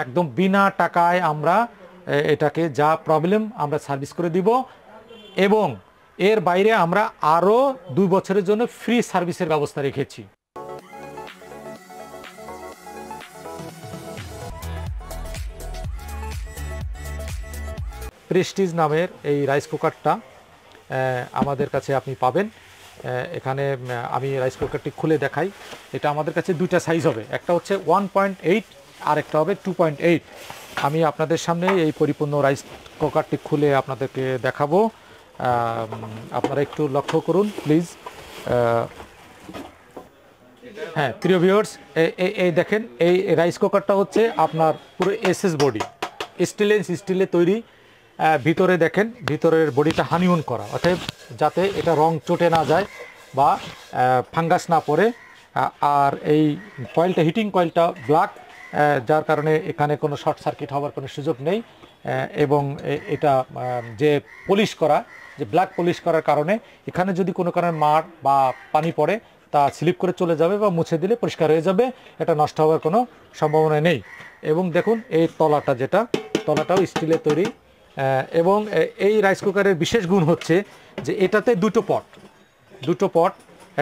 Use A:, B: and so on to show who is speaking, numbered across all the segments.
A: একদম বিনা টাকায় আমরা এটাকে যা প্রবলেম আমরা সার্ভিস করে দিব এবং এর বাইরে আমরা আরও দুই বছরের জন্য ফ্রি সার্ভিসের ব্যবস্থা রেখেছি প্রেস্টিজ নামের এই রাইস কুকারটা আমাদের কাছে আপনি পাবেন এখানে আমি রাইস কুকারটি খুলে দেখাই এটা আমাদের কাছে দুইটা সাইজ হবে একটা হচ্ছে ওয়ান পয়েন্ট এইট আরেকটা হবে টু পয়েন্ট এইট আমি আপনাদের সামনে এই পরিপূর্ণ রাইস কুকারটি খুলে আপনাদেরকে দেখাবো আপনারা একটু লক্ষ্য করুন প্লিজ হ্যাঁ প্রিয় ভিওর্স এই দেখেন এই রাইস কুকারটা হচ্ছে আপনার পুরো এস এস বডি স্টিলেন্স স্টিলে তৈরি ভিতরে দেখেন ভিতরের বডিটা হানিউন করা অর্থাৎ যাতে এটা রং চটে না যায় বা ফাঙ্গাস না পড়ে আর এই কয়েলটা হিটিং কয়েলটা ব্ল্যাক যার কারণে এখানে কোনো শর্ট সার্কিট হওয়ার কোনো সুযোগ নেই এবং এটা যে পলিশ করা যে ব্ল্যাক পলিশ করার কারণে এখানে যদি কোনো কারণে মার বা পানি পড়ে তা স্লিপ করে চলে যাবে বা মুছে দিলে পরিষ্কার হয়ে যাবে এটা নষ্ট হওয়ার কোনো সম্ভাবনা নেই এবং দেখুন এই তলাটা যেটা তলাটাও স্টিলের তৈরি এবং এই রাইস কুকারের বিশেষ গুণ হচ্ছে যে এটাতে দুটো পট দুটো পট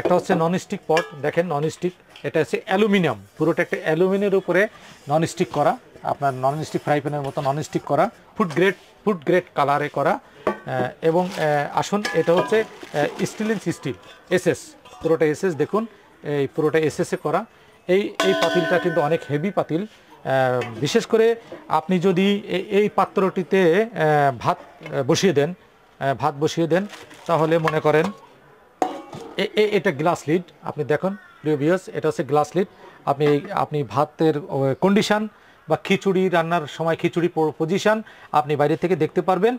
A: একটা হচ্ছে ননস্টিক পট দেখেন ননস্টিক এটা হচ্ছে অ্যালুমিনিয়াম পুরোটা একটা অ্যালুমিনিয়ামের উপরে ননস্টিক করা আপনার ননস্টিক ফ্রাই প্যানের মতো ননস্টিক করা ফুড গ্রেড ফুড গ্রেড কালারে করা এবং আসুন এটা হচ্ছে স্টিলেন্স স্টিল এসএস পুরোটা এসএস দেখুন এই পুরোটা এ করা এই এই পাতিলটা কিন্তু অনেক হেভি পাতিল বিশেষ করে আপনি যদি এই পাত্রটিতে ভাত বসিয়ে দেন ভাত বসিয়ে দেন তাহলে মনে করেন এটা গ্লাস লিড আপনি দেখুন প্রিয় এটা হচ্ছে গ্লাস লিড আপনি আপনি ভাতের কন্ডিশান বা খিচুড়ি রান্নার সময় খিচুড়ি পজিশান আপনি বাইরে থেকে দেখতে পারবেন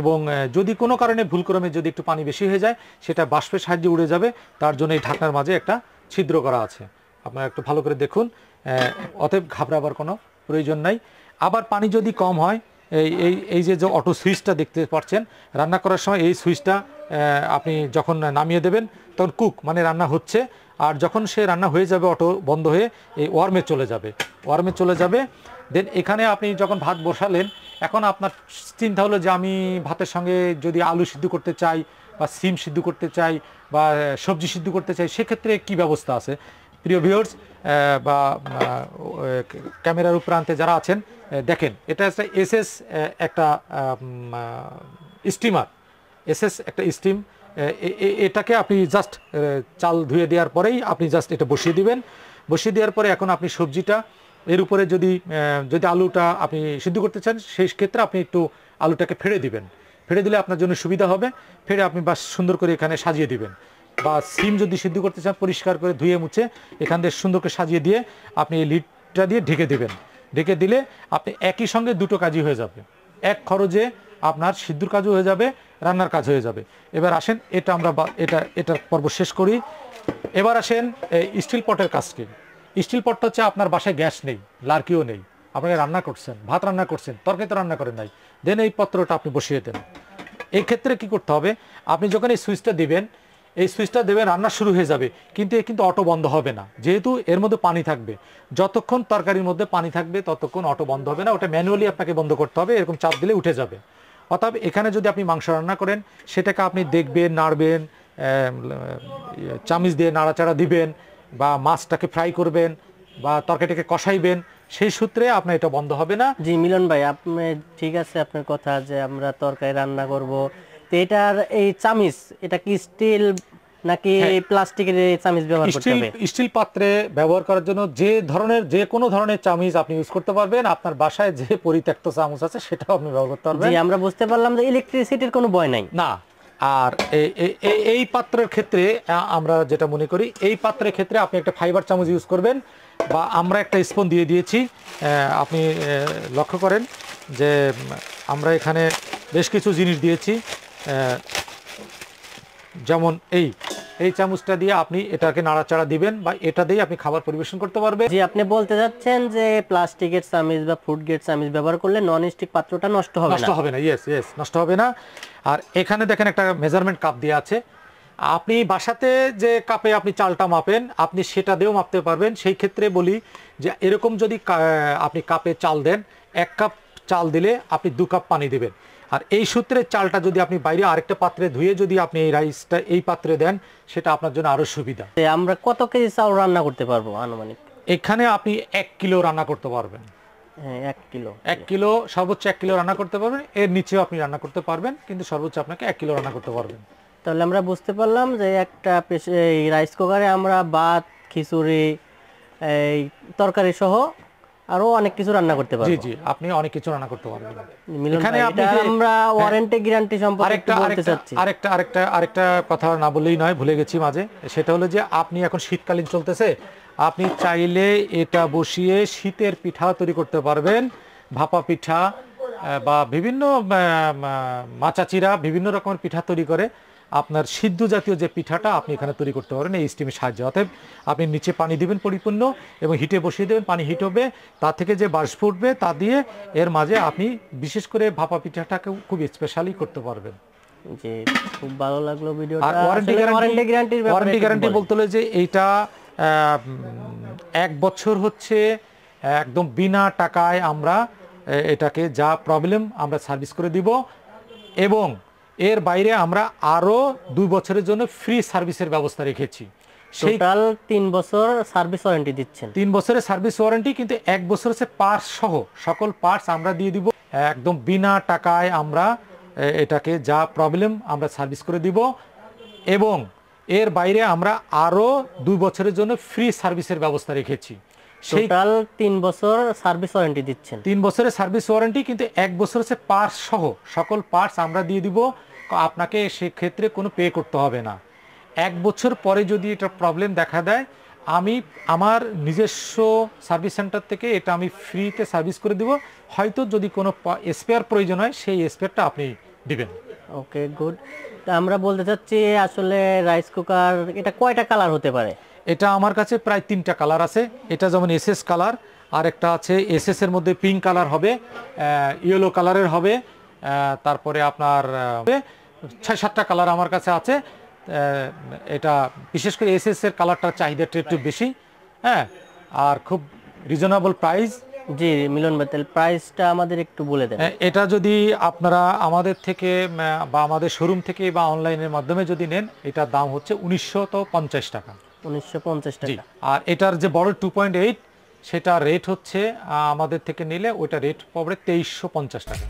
A: এবং যদি কোনো কারণে ভুলক্রমে যদি একটু পানি বেশি হয়ে যায় সেটা বাষ্পের সাহায্যে উড়ে যাবে তার জন্য এই ঢাকনার মাঝে একটা ছিদ্র করা আছে আপনারা একটু ভালো করে দেখুন অতএব ঘাবড়াবার কোনো প্রয়োজন নাই আবার পানি যদি কম হয় এই এই এই যে যে অটো সুইচটা দেখতে পাচ্ছেন রান্না করার সময় এই সুইচটা আপনি যখন নামিয়ে দেবেন তখন কুক মানে রান্না হচ্ছে আর যখন সে রান্না হয়ে যাবে অটো বন্ধ হয়ে এই ওয়ার্মে চলে যাবে ওয়ার্মে চলে যাবে দেন এখানে আপনি যখন ভাত বসালেন এখন আপনার চিন্তা হলো যে আমি ভাতের সঙ্গে যদি আলু সিদ্ধ করতে চাই বা সিম সিদ্ধ করতে চাই বা সবজি সিদ্ধ করতে চাই সেক্ষেত্রে কি ব্যবস্থা আছে প্রিয় ভিউর্স বা ক্যামেরার প্রান্তে যারা আছেন দেখেন এটা একটা এসএস একটা স্টিমার এসএস একটা স্টিম এটাকে আপনি জাস্ট চাল ধুয়ে দেওয়ার পরেই আপনি জাস্ট এটা বসিয়ে দিবেন বসিয়ে দেওয়ার পরে এখন আপনি সবজিটা এর উপরে যদি যদি আলুটা আপনি সিদ্ধ করতে চান সেই ক্ষেত্রে আপনি একটু আলুটাকে ফেড়ে দিবেন ফেড়ে দিলে আপনার জন্য সুবিধা হবে ফেড়ে আপনি বাস সুন্দর করে এখানে সাজিয়ে দিবেন বা সিম যদি সিদ্ধ করতে চান পরিষ্কার করে ধুয়ে মুছে এখান দিয়ে সুন্দর করে সাজিয়ে দিয়ে আপনি এই লিডটা দিয়ে ঢেকে দেবেন ডেকে দিলে আপনি একই সঙ্গে দুটো কাজই হয়ে যাবে এক খরচে আপনার সিদ্ধুর কাজও হয়ে যাবে রান্নার কাজ হয়ে যাবে এবার আসেন এটা আমরা এটা এটার পর্ব শেষ করি এবার আসেন স্টিল পটের কাজকে স্টিল পটটা হচ্ছে আপনার বাসায় গ্যাস নেই লার্কিও নেই আপনাকে রান্না করছেন ভাত রান্না করছেন তরকারি তো রান্না করেন নাই দেন এই পত্রটা আপনি বসিয়ে দেন এক্ষেত্রে কি করতে হবে আপনি যখন এই সুইচটা দিবেন এই সুইচটা দেবে রান্না শুরু হয়ে যাবে কিন্তু এ কিন্তু অটো বন্ধ হবে না যেহেতু এর মধ্যে পানি থাকবে যতক্ষণ তরকারির মধ্যে পানি থাকবে ততক্ষণ অটো বন্ধ হবে না ওটা ম্যানুয়ালি আপনাকে বন্ধ করতে হবে এরকম চাপ দিলে উঠে যাবে অর্থাৎ এখানে যদি আপনি মাংস রান্না করেন সেটাকে আপনি দেখবেন নাড়বেন ইয়ে, চামিচ দিয়ে নাড়াচাড়া দিবেন বা মাছটাকে ফ্রাই করবেন বা তরকারিটাকে কষাইবেন সেই সূত্রে আপনার এটা বন্ধ হবে না জি মিলন ভাই আপনি ঠিক আছে আপনার কথা যে আমরা তরকারি রান্না করব তো এটার এই চামিচ এটা কি স্টিল নাকি প্লাস্টিকের হ্যাঁ। চামিচ ব্যবহার করতে হবে স্টিল পাত্রে ব্যবহার করার জন্য যে ধরনের যে কোনো ধরনের চামিচ আপনি ইউজ করতে পারবেন আপনার বাসায় যে পরিত্যক্ত চামচ আছে সেটাও আপনি ব্যবহার করতে পারবেন জি আমরা বুঝতে পারলাম যে ইলেকট্রিসিটির কোনো ভয় নাই না আর এই পাত্রের ক্ষেত্রে আমরা যেটা মনে করি এই পাত্রের ক্ষেত্রে আপনি একটা ফাইবার চামচ ইউজ করবেন বা আমরা একটা স্পন দিয়ে দিয়েছি আপনি লক্ষ্য করেন যে আমরা এখানে বেশ কিছু জিনিস দিয়েছি যেমন এই এই চামচটা দিয়ে আপনি এটাকে নাড়াচাড়া দিবেন বা এটা দিয়ে আপনি খাবার পরিবেশন করতে পারবেন যে আপনি বলতে যাচ্ছেন যে প্লাস্টিকের চামচ বা ফুড গেট চামচ ব্যবহার করলে নন স্টিক পাত্রটা নষ্ট হবে নষ্ট হবে না ইয়েস ইয়েস নষ্ট হবে না আর এখানে দেখেন একটা মেজারমেন্ট কাপ দিয়ে আছে আপনি বাসাতে যে কাপে আপনি চালটা মাপেন আপনি সেটা দিয়েও মাপতে পারবেন সেই ক্ষেত্রে বলি যে এরকম যদি আপনি কাপে চাল দেন এক কাপ চাল দিলে আপনি দু কাপ পানি দেবেন আর এই সূত্রের চালটা যদি আপনি বাইরে আরেকটা পাত্রে ধুয়ে যদি আপনি এই রাইসটা এই পাত্রে দেন সেটা আপনার জন্য আরো সুবিধা আমরা কত কেজি চাল রান্না করতে পারবো আনুমানিক এখানে আপনি এক কিলো রান্না করতে পারবেন হ্যাঁ, এক কিলো এক কিলো সর্বোচ্চ এক কিলো রান্না করতে পারবেন এর নিচেও আপনি রান্না করতে পারবেন কিন্তু সর্বোচ্চ আপনাকে এক কিলো রান্না করতে পারবেন তাহলে আমরা বুঝতে পারলাম যে একটা রাইস কুকারে আমরা ভাত খিচুড়ি এই তরকারি সহ আরো অনেক কিছু রান্না করতে পারবো জি জি আপনি অনেক কিছু রান্না করতে পারবেন এখানে আপনি আমরা ওয়ারেন্টি গ্যারান্টি সম্পর্কে একটু বলতে চাচ্ছি আরেকটা আরেকটা আরেকটা কথা না বলেই নয় ভুলে গেছি মাঝে সেটা হলো যে আপনি এখন শীতকালীন চলতেছে আপনি চাইলে এটা বসিয়ে শীতের পিঠা তৈরি করতে পারবেন ভাপা পিঠা বা বিভিন্ন মাচাচিরা বিভিন্ন রকমের পিঠা তৈরি করে আপনার সিদ্ধ জাতীয় যে পিঠাটা আপনি এখানে তৈরি করতে পারেন এই স্টিমের সাহায্যে অতএব আপনি নিচে পানি দিবেন পরিপূর্ণ এবং হিটে বসিয়ে দেবেন পানি হিট হবে তা থেকে যে বাস ফুটবে তা দিয়ে এর মাঝে আপনি বিশেষ করে ভাপা পিঠাটাকে খুব স্পেশালি করতে পারবেন যে খুব ভালো লাগলো ওয়ারেন্টি গ্যারান্টি বলতে হলে যে এইটা এক বছর হচ্ছে একদম বিনা টাকায় আমরা এটাকে যা প্রবলেম আমরা সার্ভিস করে দিব এবং এর বাইরে আমরা আরও দুই বছরের জন্য ফ্রি সার্ভিসের ব্যবস্থা রেখেছি টোটাল তিন বছর সার্ভিস ওয়ারেন্টি দিচ্ছেন তিন বছরের সার্ভিস ওয়ারেন্টি কিন্তু এক বছর সে পার্টস সহ সকল পার্টস আমরা দিয়ে দিব একদম বিনা টাকায় আমরা এটাকে যা প্রবলেম আমরা সার্ভিস করে দিব এবং এর বাইরে আমরা আরও দুই বছরের জন্য ফ্রি সার্ভিসের ব্যবস্থা রেখেছি টোটাল 3 বছর সার্ভিস ওয়ারেন্টি দিচ্ছেন 3 বছরের সার্ভিস ওয়ারেন্টি কিন্তু 1 বছর হচ্ছে পার্টস সহ সকল পার্টস আমরা দিয়ে দিব আপনাকে সেক্ষেত্রে কোনো পে করতে হবে না এক বছর পরে যদি এটা প্রবলেম দেখা দেয় আমি আমার নিজস্ব সার্ভিস সেন্টার থেকে এটা আমি ফ্রিতে সার্ভিস করে দেব হয়তো যদি কোনো স্পেয়ার প্রয়োজন হয় সেই স্পেয়ারটা আপনি দিবেন ওকে গুড তা আমরা বলতে চাচ্ছি আসলে রাইস কুকার এটা কয়টা কালার হতে পারে এটা আমার কাছে প্রায় তিনটা কালার আছে এটা যেমন এসএস কালার আর একটা আছে এসএস এর মধ্যে পিঙ্ক কালার হবে ইয়েলো কালারের হবে তারপরে আপনার ছয় সাতটা কালার আমার কাছে আছে এটা বিশেষ করে এসএস এর কালারটার চাহিদাটা একটু বেশি হ্যাঁ আর খুব রিজনেবল প্রাইস জি মিলন বেতাল প্রাইসটা আমাদের একটু বলে দেন হ্যাঁ, এটা যদি আপনারা আমাদের থেকে বা আমাদের শোরুম থেকে বা অনলাইনের মাধ্যমে যদি নেন এটা দাম হচ্ছে উনিশশো টাকা উনিশশো টাকা আর এটার যে বড় টু পয়েন্ট এইট সেটা রেট হচ্ছে আমাদের থেকে নিলে ওইটা রেট পড়বে তেইশশো পঞ্চাশ টাকা